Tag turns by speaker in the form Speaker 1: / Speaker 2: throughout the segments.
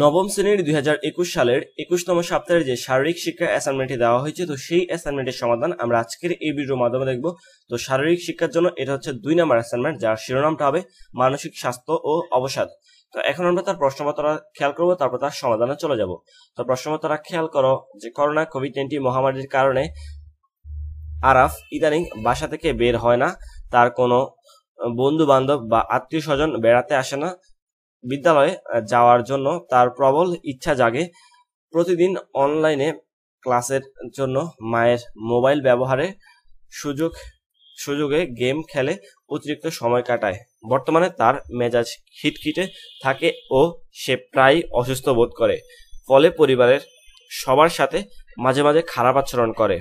Speaker 1: নবম শ্রেণীর দুই হাজার একুশ সালের একুশতম সপ্তাহের যে শারীরিক শিক্ষা অ্যাসাইনমেন্টটি দেওয়া হয়েছে তো সেই অ্যাসাইনমেন্টের সমাধান আমরা আজকের এই ভিডিওর মাধ্যমে দেখব তো শারীরিক শিক্ষার জন্য এটা হচ্ছে দুই নম্বর অ্যাসাইনমেন্ট যার শিরোনামটা হবে মানসিক স্বাস্থ্য ও অবসাদ তো এখন আমরা তার প্রশ্নপত্রটা খেয়াল করবো তারপর তার সমাধানে চলে যাব তো প্রশ্নপত্রটা খেয়াল করো যে করোনা কোভিড নাইন্টিন মহামারীর কারণে আরাফ ইদানিং বাসা থেকে বের হয় না তার কোনো বন্ধু বান্ধব বা আত্মীয় স্বজন বেড়াতে আসে না বিদ্যালয়ে যাওয়ার জন্য তার প্রবল ইচ্ছা জাগে প্রতিদিন অনলাইনে ক্লাসের জন্য মায়ের মোবাইল ব্যবহারে সুযোগ সুযোগে গেম খেলে অতিরিক্ত সময় কাটায় বর্তমানে তার মেজাজ খিটখিটে থাকে ও সে প্রায় অসুস্থ বোধ করে ফলে পরিবারের সবার সাথে মাঝে মাঝে খারাপ আচরণ করে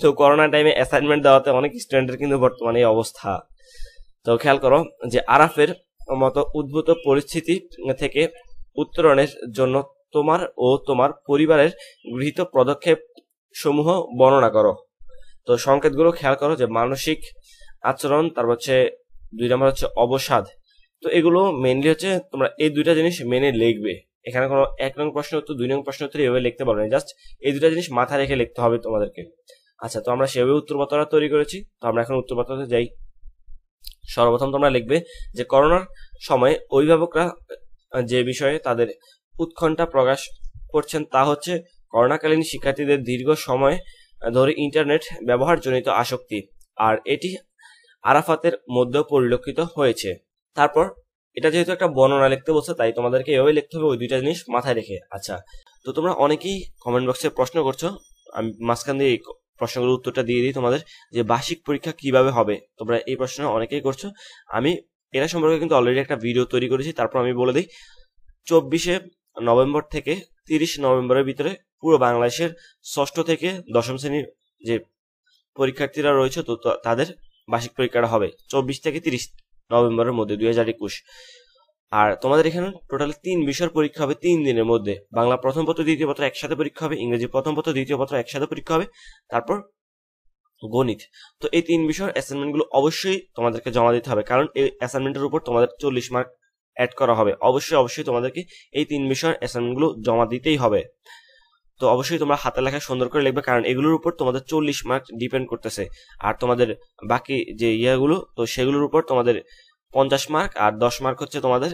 Speaker 1: তো করোনা টাইমে অ্যাসাইনমেন্ট দেওয়াতে অনেক স্টুডেন্টের কিন্তু বর্তমানে এই অবস্থা তো খেয়াল করো যে আরাফের মতো উদ্ভূত পরিস্থিতি থেকে উত্তরণের জন্য তোমার ও তোমার পরিবারের গৃহীত পদক্ষেপ সমূহ বর্ণনা করো তো সংকেতগুলো খেয়াল করো যে মানসিক আচরণ তারপর হচ্ছে দুই নম্বর হচ্ছে অবসাদ তো এগুলো মেনলি হচ্ছে তোমরা এই দুইটা জিনিস মেনে লিখবে এখানে কোনো এক নং প্রশ্ন উত্তর দুই নং প্রশ্ন উত্তর এভাবে লিখতে পারবে না জাস্ট এই দুটা জিনিস মাথায় রেখে লিখতে হবে তোমাদেরকে আচ্ছা তো আমরা সেভাবে উত্তরপত্রটা তৈরি করেছি তো আমরা এখন উত্তরপত্রতে যাই সর্বপ্রথম তোমরা লিখবে যে করোনার সময়ে অভিভাবকরা যে বিষয়ে তাদের উৎকণ্ঠা প্রকাশ করছেন তা হচ্ছে করোনাকালীন শিক্ষার্থীদের দীর্ঘ সময় ধরে ইন্টারনেট ব্যবহারজনিত আসক্তি আর এটি আরাফাতের মধ্যেও পরিলক্ষিত হয়েছে তারপর এটা যেহেতু একটা বর্ণনা লিখতে বলছে তাই তোমাদেরকে এভাবে লিখতে হবে ওই দুইটা জিনিস মাথায় রেখে আচ্ছা তো তোমরা অনেকেই কমেন্ট বক্সে প্রশ্ন করছো আমি মাঝখান দিয়ে প্রশ্নগুলোর উত্তরটা দিয়ে দিই তোমাদের যে বার্ষিক পরীক্ষা কিভাবে হবে তোমরা এই প্রশ্ন অনেকেই করছো আমি এরা সম্পর্কে কিন্তু অলরেডি একটা ভিডিও তৈরি করেছি তারপর আমি বলে দিই চব্বিশে নভেম্বর থেকে তিরিশ নভেম্বরের ভিতরে পুরো বাংলাদেশের ষষ্ঠ থেকে দশম শ্রেণীর যে পরীক্ষার্থীরা রয়েছে তো তাদের বার্ষিক পরীক্ষাটা হবে চব্বিশ থেকে তিরিশ নভেম্বরের মধ্যে দুই হাজার একুশ আর তোমাদের এখানে টোটাল তিন বিষয়ের পরীক্ষা হবে তিন দিনের মধ্যে বাংলা প্রথম পত্র দ্বিতীয় পত্র একসাথে পরীক্ষা হবে ইংরেজি প্রথম পত্র দ্বিতীয় পত্র একসাথে পরীক্ষা হবে তারপর গণিত তো এই তিন বিষয়ের অ্যাসাইনমেন্টগুলো অবশ্যই তোমাদেরকে জমা দিতে হবে কারণ এই অ্যাসাইনমেন্টের উপর তোমাদের চল্লিশ মার্ক অ্যাড করা হবে অবশ্যই অবশ্যই তোমাদেরকে এই তিন বিষয়ের অ্যাসাইনমেন্টগুলো জমা দিতেই হবে তো অবশ্যই তোমরা হাতে লেখা সুন্দর করে লিখবে কারণ এগুলোর উপর তোমাদের চল্লিশ মার্ক ডিপেন্ড করতেছে আর তোমাদের বাকি যে ইয়েগুলো তো সেগুলোর উপর তোমাদের পঞ্চাশ মার্ক আর দশ মার্ক হচ্ছে তোমাদের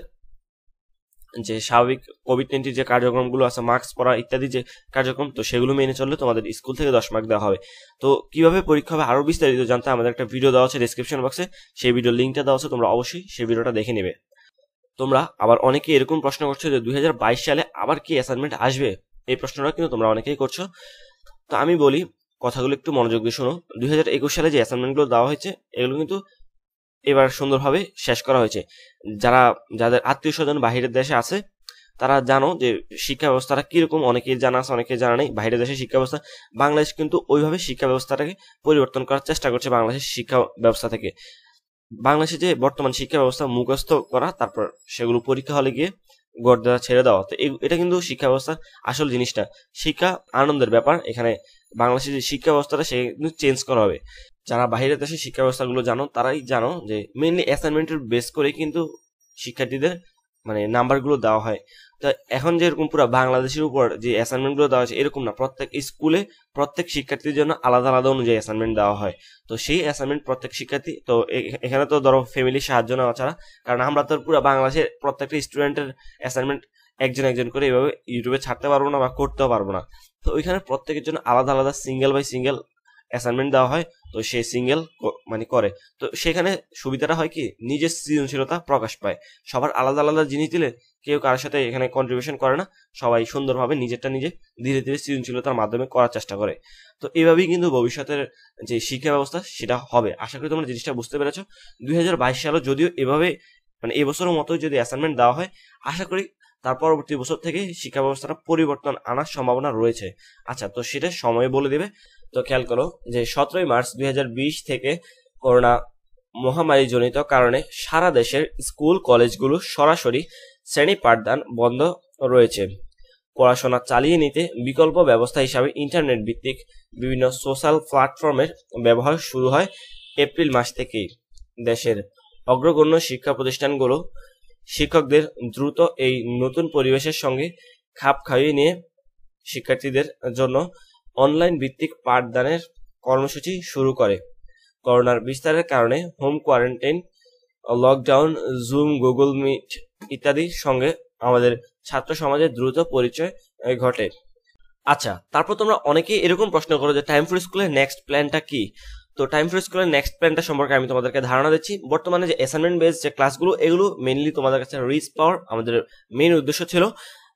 Speaker 1: যে স্বাভাবিক কোভিড নাইন্টিন যে কার্যক্রমগুলো আছে মাস্ক পরা ইত্যাদি যে কার্যক্রম তো সেগুলো মেনে চললে তোমাদের স্কুল থেকে দশ মার্ক দেওয়া হবে তো কিভাবে পরীক্ষা হবে আরও বিস্তারিত জানতে আমাদের একটা ভিডিও দেওয়া আছে ডিসক্রিপশন বক্সে সেই ভিডিও লিঙ্কটা দেওয়া আছে তোমরা অবশ্যই সেই ভিডিওটা দেখে নেবে তোমরা আবার অনেকে এরকম প্রশ্ন করছো যে দুই সালে আবার কি অ্যাসাইনমেন্ট আসবে এই প্রশ্নটা কিন্তু তোমরা অনেকেই করছো তো আমি বলি কথাগুলো একটু মনোযোগ দিয়ে শোনো দুই সালে যে অ্যাসাইনমেন্টগুলো দেওয়া হয়েছে এগুলো কিন্তু এবার সুন্দরভাবে শেষ করা হয়েছে যারা যাদের আত্মীয় স্বজন বাহিরের দেশে আছে তারা জানো যে শিক্ষা ব্যবস্থাটা কীরকম অনেকে জানা আছে অনেকে জানা নেই বাইরের দেশের শিক্ষা ব্যবস্থা বাংলাদেশ কিন্তু ওইভাবে শিক্ষা ব্যবস্থাটাকে পরিবর্তন করার চেষ্টা করছে বাংলাদেশের শিক্ষা ব্যবস্থা থেকে বাংলাদেশে যে বর্তমান শিক্ষা ব্যবস্থা মুখস্থ করা তারপর সেগুলো পরীক্ষা হলে গিয়ে গড় দেওয়া ছেড়ে দেওয়া তো এটা কিন্তু শিক্ষা ব্যবস্থার আসল জিনিসটা শিক্ষা আনন্দের ব্যাপার এখানে বাংলাদেশের যে শিক্ষা ব্যবস্থাটা সে কিন্তু চেঞ্জ করা হবে যারা বাহিরের দেশের শিক্ষা ব্যবস্থাগুলো জানো তারাই জানো যে মেনলি অ্যাসাইনমেন্টের বেস করে কিন্তু শিক্ষার্থীদের মানে নাম্বারগুলো দেওয়া হয় তো এখন যেরকম পুরো বাংলাদেশের উপর যে অ্যাসাইনমেন্টগুলো দেওয়া হয়েছে এরকম না প্রত্যেক স্কুলে প্রত্যেক শিক্ষার্থীর জন্য আলাদা আলাদা অনুযায়ী অ্যাসাইনমেন্ট দেওয়া হয় তো সেই অ্যাসাইনমেন্ট প্রত্যেক শিক্ষার্থী তো এখানে তো ধরো ফ্যামিলির সাহায্য নেওয়া ছাড়া কারণ আমরা তো পুরো বাংলাদেশের প্রত্যেকটা স্টুডেন্টের অ্যাসাইনমেন্ট একজন একজন করে এভাবে ইউটিউবে ছাড়তে পারবো না বা করতেও পারবো না তো ওইখানে প্রত্যেকের জন্য আলাদা আলাদা সিঙ্গেল বাই সিঙ্গেল অ্যাসাইনমেন্ট দেওয়া হয় তো সে সিঙ্গেল মানে করে তো সেখানে সুবিধাটা হয় কি নিজের সৃজনশীলতা প্রকাশ পায় সবার আলাদা আলাদা জিনিস দিলে কেউ কারোর সাথে এখানে কন্ট্রিবিউশন করে না সবাই সুন্দরভাবে নিজেরটা নিজে ধীরে ধীরে সৃজনশীলতার মাধ্যমে করার চেষ্টা করে তো এইভাবেই কিন্তু ভবিষ্যতের যে শিক্ষা ব্যবস্থা সেটা হবে আশা করি তোমরা জিনিসটা বুঝতে পেরেছো দুই সালে যদিও এভাবে মানে এবছরের মতো যদি অ্যাসাইনমেন্ট দেওয়া হয় আশা করি তার পরবর্তী বছর থেকে শিক্ষা ব্যবস্থাটা পরিবর্তন আনার সম্ভাবনা রয়েছে আচ্ছা তো সেটা সময় বলে দেবে তো খেয়াল করো যে সতেরোই মার্চ দুই থেকে করোনা মহামারীজনিত কারণে সারা দেশের স্কুল কলেজগুলো সরাসরি শ্রেণী পাঠদান বন্ধ রয়েছে পড়াশোনা চালিয়ে নিতে বিকল্প ব্যবস্থা হিসাবে ইন্টারনেট ভিত্তিক বিভিন্ন সোশ্যাল প্ল্যাটফর্মের ব্যবহার শুরু হয় এপ্রিল মাস থেকেই দেশের অগ্রগণ্য শিক্ষা প্রতিষ্ঠানগুলো শিক্ষকদের দ্রুত এই নতুন পরিবেশের সঙ্গে খাপ খাইয়ে নিয়ে শিক্ষার্থীদের জন্য অনলাইন ভিত্তিক পাঠদানের কর্মসূচি শুরু করে করোনার বিস্তারের কারণে home quarantine lockdown Zoom Google Meet ইত্যাদির সঙ্গে আমাদের ছাত্র সমাজের দ্রুত পরিচয় ঘটে আচ্ছা তারপর তোমরা অনেকেই এরকম প্রশ্ন করো যে টাইম ফর স্কুলের নেক্সট প্ল্যানটা কি তো টাইম ফর স্কুলের নেক্সট প্ল্যানটা সম্পর্কে আমি তোমাদেরকে ধারণা দিচ্ছি বর্তমানে যে অ্যাসাইনমেন্ট বেস যে ক্লাসগুলো এগুলো মেনলি তোমাদের কাছে রিচ পাওয়ার আমাদের মেন উদ্দেশ্য ছিল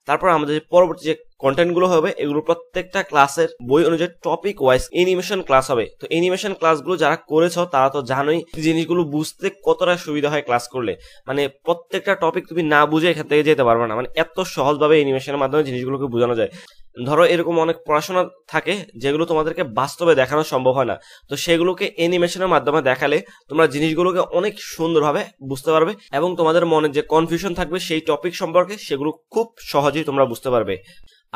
Speaker 1: তারপর আমাদের পরবর্তী যে কন্টেন্টগুলো হবে এগুলো প্রত্যেকটা ক্লাসের বই অনুযায়ী টপিক ওয়াইজ এনিমেশন ক্লাস হবে তো ক্লাস ক্লাসগুলো যারা করেছো তারা তো জানোই জিনিসগুলো বুঝতে কতটা সুবিধা হয় ক্লাস করলে মানে প্রত্যেকটা টপিক তুমি না বুঝে এখান থেকে যেতে পারবে না মানে এত সহজভাবে এনিমেশনের মাধ্যমে জিনিসগুলোকে বোঝানো যায় ধরো এরকম অনেক পড়াশোনা থাকে যেগুলো তোমাদেরকে বাস্তবে দেখানো সম্ভব হয় না তো সেগুলোকে অ্যানিমেশনের মাধ্যমে দেখালে তোমরা জিনিসগুলোকে অনেক সুন্দরভাবে বুঝতে পারবে এবং তোমাদের মনে যে কনফিউশন থাকবে সেই টপিক সম্পর্কে সেগুলো খুব সহজেই তোমরা বুঝতে পারবে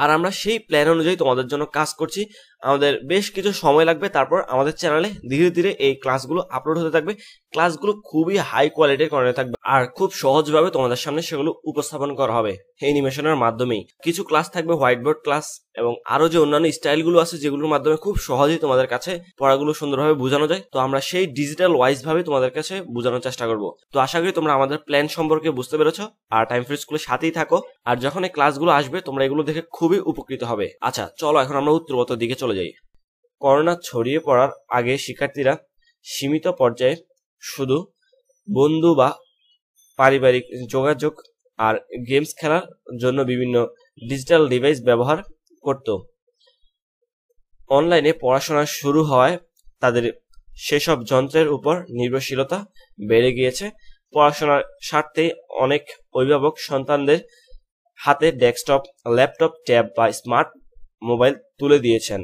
Speaker 1: আর আমরা সেই প্ল্যান অনুযায়ী তোমাদের জন্য কাজ করছি আমাদের বেশ কিছু সময় লাগবে তারপর আমাদের চ্যানেলে ধীরে ধীরে এই ক্লাসগুলো আপলোড হতে থাকবে ক্লাসগুলো খুবই হাই কোয়ালিটির করানো থাকবে আর খুব সহজভাবে তোমাদের সামনে সেগুলো উপস্থাপন করা হবে অ্যানিমেশনের মাধ্যমেই কিছু ক্লাস থাকবে হোয়াইট বোর্ড ক্লাস এবং আরো যে অন্যান্য স্টাইলগুলো আছে যেগুলোর মাধ্যমে খুব সহজেই তোমাদের কাছে পড়াগুলো সুন্দরভাবে বোঝানো যায় তো আমরা সেই ডিজিটাল ওয়াইজভাবে ভাবে তোমাদের কাছে বোঝানোর চেষ্টা করব তো আশা করি তোমরা আমাদের প্ল্যান সম্পর্কে বুঝতে পেরেছো আর টাইম ফ্রি স্কুলের সাথেই থাকো আর যখন এই ক্লাসগুলো আসবে তোমরা এগুলো দেখে খুবই উপকৃত হবে আচ্ছা চলো এখন আমরা উত্তরগত দিকে চলে যাই করোনা ছড়িয়ে পড়ার আগে শিক্ষার্থীরা সীমিত পর্যায়ে শুধু বন্ধু বা পারিবারিক যোগাযোগ আর গেমস খেলার জন্য বিভিন্ন ডিজিটাল ডিভাইস ব্যবহার করত অনলাইনে পড়াশোনা শুরু হওয়ায় তাদের সেসব যন্ত্রের উপর নির্ভরশীলতা বেড়ে গিয়েছে পড়াশোনার স্বার্থে অনেক অভিভাবক সন্তানদের হাতে ডেস্কটপ ল্যাপটপ ট্যাব বা স্মার্ট মোবাইল তুলে দিয়েছেন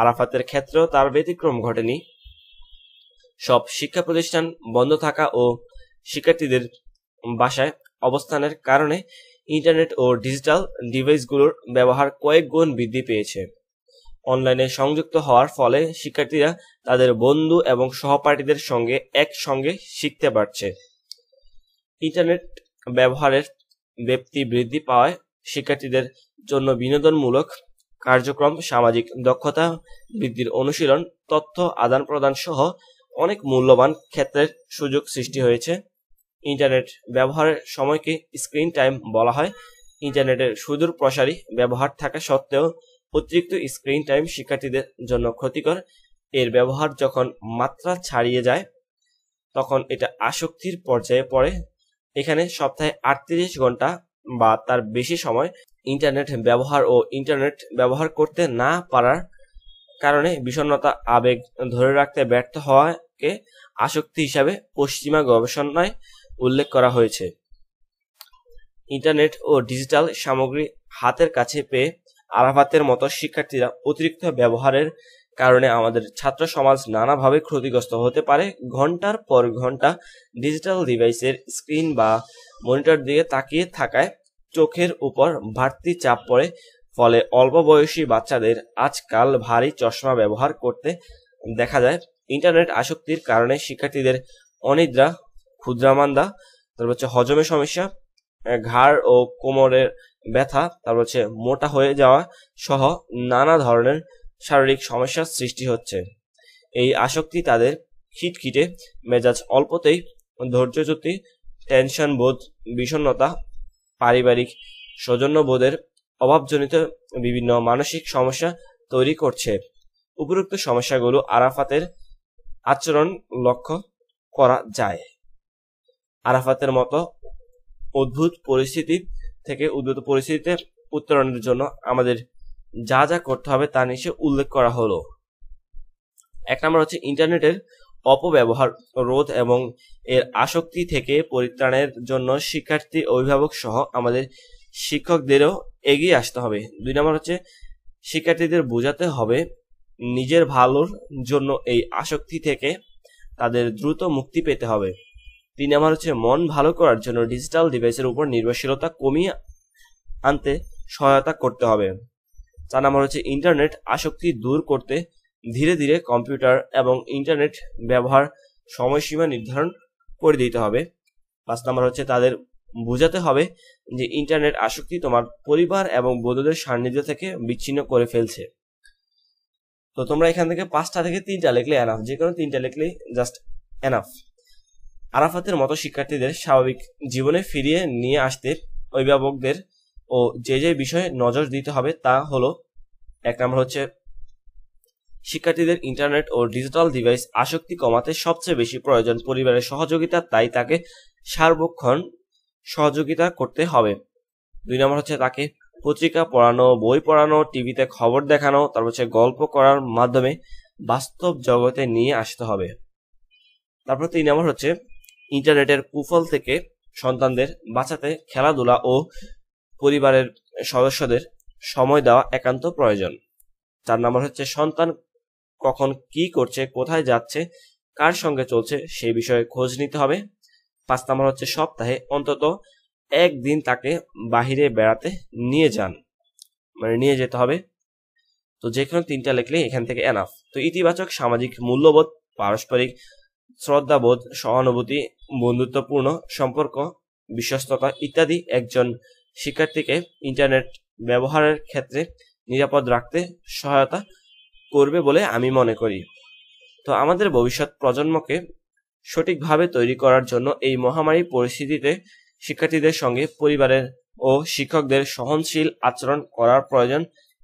Speaker 1: আরাফাতের ক্ষেত্রেও তার ব্যতিক্রম ঘটেনি সব শিক্ষা প্রতিষ্ঠান বন্ধ থাকা ও শিক্ষার্থীদের বাসায় অবস্থানের কারণে ইন্টারনেট ও ডিজিটাল ডিভাইসগুলোর ব্যবহার কয়েক গুণ বৃদ্ধি পেয়েছে অনলাইনে সংযুক্ত হওয়ার ফলে শিক্ষার্থীরা তাদের বন্ধু এবং সহপাঠীদের সঙ্গে একসঙ্গে শিখতে পারছে ইন্টারনেট ব্যবহারের ব্যক্তি বৃদ্ধি পাওয়ায় শিক্ষার্থীদের জন্য বিনোদনমূলক কার্যক্রম সামাজিক দক্ষতা বৃদ্ধির অনুশীলন তথ্য আদান প্রদান সহ অনেক মূল্যবান ক্ষেত্রের সুযোগ সৃষ্টি হয়েছে ইন্টারনেট ব্যবহারের সময়কে স্ক্রিন টাইম বলা হয় ইন্টারনেটের সুদূর প্রসারী ব্যবহার থাকা সত্ত্বেও অতিরিক্ত স্ক্রিন টাইম শিক্ষার্থীদের জন্য ক্ষতিকর এর ব্যবহার যখন মাত্রা ছাড়িয়ে যায় তখন এটা আসক্তির পর্যায়ে পড়ে এখানে সপ্তাহে আটত্রিশ ঘন্টা বা তার বেশি সময় ইন্টারনেট ব্যবহার ও ইন্টারনেট ব্যবহার করতে না পারার কারণে বিষণ্নতা আবেগ ধরে রাখতে ব্যর্থ হওয়াকে আসক্তি হিসাবে পশ্চিমা গবেষণায় উল্লেখ করা হয়েছে ইন্টারনেট ও ডিজিটাল সামগ্রী হাতের কাছে পেয়ে আরাফাতের মতো শিক্ষার্থীরা অতিরিক্ত ব্যবহারের কারণে আমাদের ছাত্র সমাজ নানাভাবে ক্ষতিগ্রস্ত হতে পারে ঘন্টার পর ঘন্টা ডিজিটাল ডিভাইসের স্ক্রিন বা মনিটর দিকে তাকিয়ে থাকায় চোখের উপর বাড়তি চাপ পড়ে ফলে অল্প বয়সী বাচ্চাদের আজকাল ভারী চশমা ব্যবহার করতে দেখা যায় ইন্টারনেট আসক্তির কারণে শিক্ষার্থীদের অনিদ্রা ক্ষুদ্রামান্দা তারপর হচ্ছে হজমের সমস্যা ঘাড় ও কোমরের ব্যথা তারপর হচ্ছে মোটা হয়ে যাওয়া সহ নানা ধরনের শারীরিক সমস্যার সৃষ্টি হচ্ছে এই আসক্তি তাদের খিটখিটে মেজাজ অল্পতেই ধৈর্যচ্যুতি টেনশন বোধ বিষণ্নতা পারিবারিক সৌজন্যবোধের অভাবজনিত বিভিন্ন মানসিক সমস্যা তৈরি করছে উপরোক্ত সমস্যাগুলো আরাফাতের আচরণ লক্ষ্য করা যায় আরাফাতের মতো উদ্ভূত পরিস্থিতি থেকে উদ্ভূত পরিস্থিতিতে উত্তরণের জন্য আমাদের যা যা করতে হবে তা নিয়ে উল্লেখ করা হলো এক নম্বর হচ্ছে ইন্টারনেটের অপব্যবহার রোধ এবং এর আসক্তি থেকে পরিত্রাণের জন্য শিক্ষার্থী অভিভাবক সহ আমাদের শিক্ষকদেরও এগিয়ে আসতে হবে দুই নম্বর হচ্ছে শিক্ষার্থীদের বোঝাতে হবে নিজের ভালোর জন্য এই আসক্তি থেকে তাদের দ্রুত মুক্তি পেতে হবে তিন নম্বর হচ্ছে মন ভালো করার জন্য ডিজিটাল ডিভাইসের উপর নির্ভরশীলতা কমিয়ে আনতে সহায়তা করতে হবে তার নাম্বার হচ্ছে ইন্টারনেট আসক্তি দূর করতে ধীরে ধীরে কম্পিউটার এবং ইন্টারনেট ব্যবহার সময়সীমা নির্ধারণ করে দিতে হবে পাঁচ নাম্বার হচ্ছে তাদের বোঝাতে হবে যে ইন্টারনেট আসক্তি তোমার পরিবার এবং বন্ধুদের সান্নিধ্য থেকে বিচ্ছিন্ন করে ফেলছে তো তোমরা এখান থেকে পাঁচটা থেকে তিনটা লিখলে অ্যানাফ যে কোনো তিনটা লিখলেই জাস্ট অ্যানাফ আরাফাতের মতো শিক্ষার্থীদের স্বাভাবিক জীবনে ফিরিয়ে নিয়ে আসতে অভিভাবকদের ও যে যে বিষয়ে নজর দিতে হবে তা হলো এক নম্বর হচ্ছে শিক্ষার্থীদের ইন্টারনেট ও ডিজিটাল ডিভাইস আসক্তি কমাতে সবচেয়ে বেশি প্রয়োজন পরিবারের সহযোগিতা তাই তাকে সার্বক্ষণ সহযোগিতা করতে হবে দুই নম্বর হচ্ছে তাকে পত্রিকা পড়ানো বই পড়ানো টিভিতে খবর দেখানো তারপর হচ্ছে গল্প করার মাধ্যমে বাস্তব জগতে নিয়ে আসতে হবে তারপর তিন নম্বর হচ্ছে ইন্টারনেটের কুফল থেকে সন্তানদের বাঁচাতে খেলাধুলা ও পরিবারের সদস্যদের সময় দেওয়া একান্ত প্রয়োজন চার নম্বর হচ্ছে সন্তান কখন কি করছে কোথায় যাচ্ছে কার সঙ্গে চলছে সেই বিষয়ে খোঁজ নিতে হবে পাঁচ নম্বর হচ্ছে সপ্তাহে অন্তত একদিন তাকে বাহিরে বেড়াতে নিয়ে যান মানে নিয়ে যেতে হবে তো যে কোনো তিনটা লিখলেই এখান থেকে এনাফ তো ইতিবাচক সামাজিক মূল্যবোধ পারস্পরিক শ্রদ্ধাবোধ সহানুভূতি বন্ধুত্বপূর্ণ সম্পর্ক বিশ্বস্ততা ইত্যাদি একজন শিক্ষার্থীকে ইন্টারনেট ব্যবহারের ক্ষেত্রে নিরাপদ রাখতে সহায়তা করবে বলে আমি মনে করি তো আমাদের ভবিষ্যৎ প্রজন্মকে সঠিকভাবে তৈরি করার জন্য এই মহামারী পরিস্থিতিতে শিক্ষার্থীদের সঙ্গে পরিবারের ও শিক্ষকদের সহনশীল আচরণ করার প্রয়োজন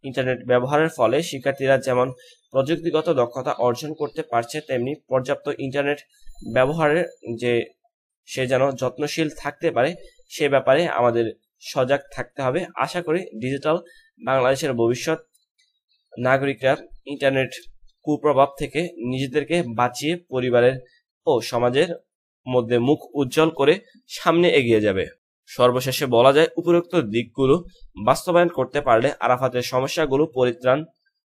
Speaker 1: ইন্টারনেট ব্যবহারের ফলে শিক্ষার্থীরা যেমন প্রযুক্তিগত দক্ষতা অর্জন করতে পারছে তেমনি পর্যাপ্ত ইন্টারনেট ব্যবহারের যে সে যেন যত্নশীল থাকতে পারে সে ব্যাপারে আমাদের সজাগ থাকতে হবে আশা করি ডিজিটাল বাংলাদেশের ভবিষ্যৎ নাগরিকরা ইন্টারনেট কুপ্রভাব থেকে নিজেদেরকে বাঁচিয়ে পরিবারের ও সমাজের মধ্যে মুখ উজ্জ্বল করে সামনে এগিয়ে যাবে সর্বশেষে বলা যায় উপরোক্ত দিকগুলো বাস্তবায়ন করতে পারলে আরাফাতের সমস্যাগুলো পরিত্রাণ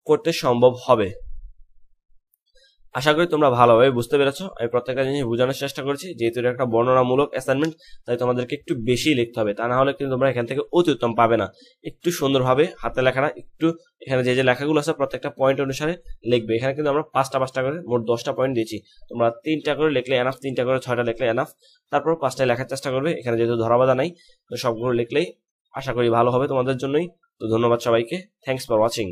Speaker 1: করতে সম্ভব হবে আশা করি তোমরা ভালোভাবে বুঝতে পেরেছো আমি প্রত্যেকটা জিনিস বোঝানোর চেষ্টা করেছি যেহেতু এটা একটা বর্ণনামূলক অ্যাসাইনমেন্ট তাই তোমাদেরকে একটু বেশি লিখতে হবে তা না হলে কিন্তু তোমরা এখান থেকে অতি উত্তম পাবে না একটু সুন্দরভাবে হাতে লেখাটা একটু এখানে যে যে লেখাগুলো আছে প্রত্যেকটা পয়েন্ট অনুসারে লিখবে এখানে কিন্তু আমরা পাঁচটা পাঁচটা করে মোট দশটা পয়েন্ট দিয়েছি তোমরা তিনটা করে লিখলে এনাফ তিনটা করে ছয়টা লিখলে এনাফ তারপর পাঁচটায় লেখার চেষ্টা করবে এখানে যেহেতু ধরাবাধা নাই তো সবগুলো লিখলেই আশা করি ভালো হবে তোমাদের জন্যই তো ধন্যবাদ সবাইকে থ্যাংকস ফর ওয়াচিং